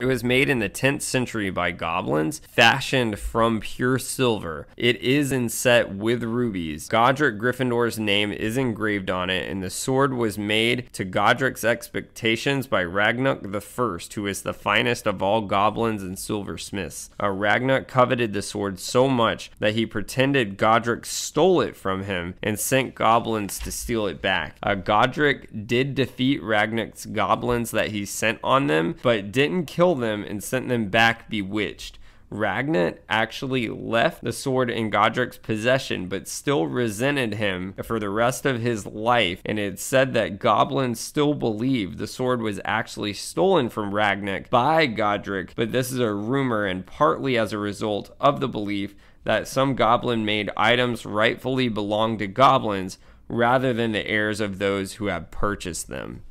It was made in the 10th century by goblins, fashioned from pure silver. It is inset with rubies. Godric Gryffindor's name is engraved on it, and the sword was made to Godric's expectations by Ragnuk I, who is the finest of all goblins and silversmiths. Uh, Ragnuk coveted the sword so much that he pretended Godric stole it from him and sent goblins to steal it back. Uh, Godric did defeat Ragnuk's goblins that he sent on them, but didn't kill them and sent them back bewitched. Ragnet actually left the sword in Godric's possession, but still resented him for the rest of his life. And it said that goblins still believe the sword was actually stolen from Ragnet by Godric, but this is a rumor and partly as a result of the belief that some goblin made items rightfully belong to goblins rather than the heirs of those who have purchased them.